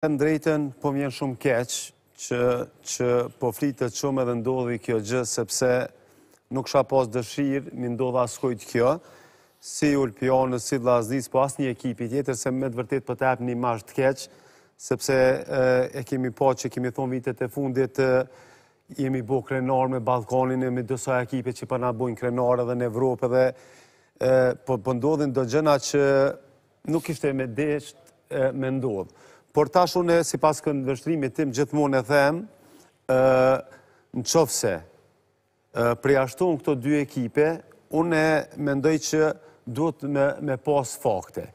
Në drejten, po më jenë shumë keqë që po flitet shumë edhe ndodhi kjo gjë sepse nuk shka pas dëshirë, mi ndodhë askojt kjo, si Ulpionë, si Vlaznis, po asë një ekipi tjetër, se me të vërtet për po të apë një mashtë të keqë, sepse e kemi po që kemi thonë vitet e fundit, jemi bo krenar me balkonin e me dësa ekipi që përna po bojnë krenar edhe në Evropë edhe, po, po ndodhin do gjëna që nuk ishte me deshtë me ndodhë. Por tash unë, si pas kënë vështrimit tim, gjithmonë e them, në qofse se, preashtu në këto dy ekipe, unë mendoj që duhet me pas fakte.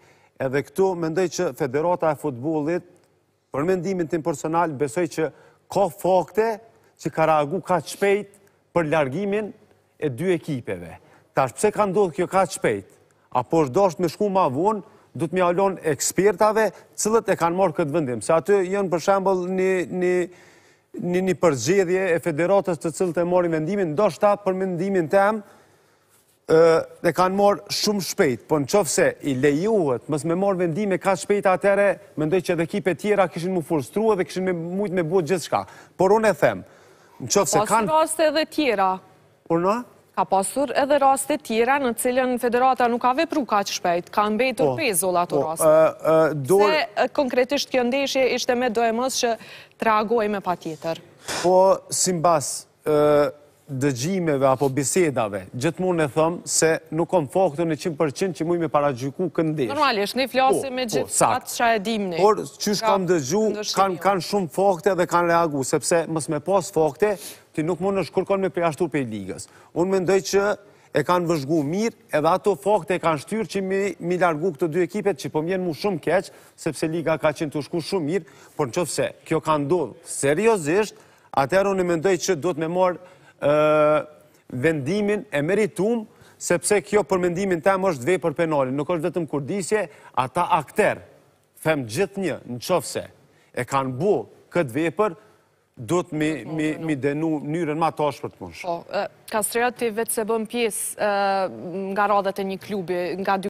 Edhe këtu mendoj që Federata e Futbolit, për mendimin tim personal, besoj që ka fakte që ka ragu ka qpejt për largimin e dy ekipeve. Tash, pse ka ndodhë kjo ka qpejt? Apo është doshtë me shku ma vonë, du të mjallon ekspertave cilët e kanë morë këtë vëndim. Se aty jënë për shambull një përgjedhje e federatës të cilët e mori vendimin, do shta për mendimin të emë dhe kanë morë shumë shpejt, po në qofë se i lejuhet, mës me morë vendime ka shpejt atere, më që edhe kipe tjera këshin më furstrua dhe këshin mujtë me buët gjithë shka. Por unë e themë, në qofë se kanë... Pas raste dhe tjera. Por në? Ka pasur edhe raste tjera në cilën federata nuk ka vepru ka që shpejt, ka mbetur po, pezull ato po, raste. Se konkretisht kjo ndeshje ishte me do e që të reagoj me pa tjetër. Po, simbas dëgjimeve apo bisedave, gjithmonë e thëmë se nuk kom foktu në 100% që mujë me paradjyku këndesh. Normalisht, në i flasim po, me gjithë atë që a e dimni. Por, qështë kam dëgju, kanë shumë fakte dhe kanë reagu, sepse me pas fakte, ti nuk mund në shkurkon me preashtur për i ligës. Unë mendoj që e kanë vëzhgu mirë edhe ato fakte e kanë shtyrë që mi largu këtë dy ekipet që përmjen po mu shumë keqë, sepse liga ka qenë të shku shumë mirë, por në se kjo kanë do seriosisht, atër unë mendoj që do të me morë vendimin e meritumë, sepse kjo për vendimin ta më është dvej për penali. Nuk është vetëm kurdisje, ata akter, fem gjithë një në qëfse e kanë bu këtë dvej për, duhet mi, mi, mi denu njërën ma tash për të punsh. Oh, uh, vetë se bëm pjesë nga radhët e një klubi, nga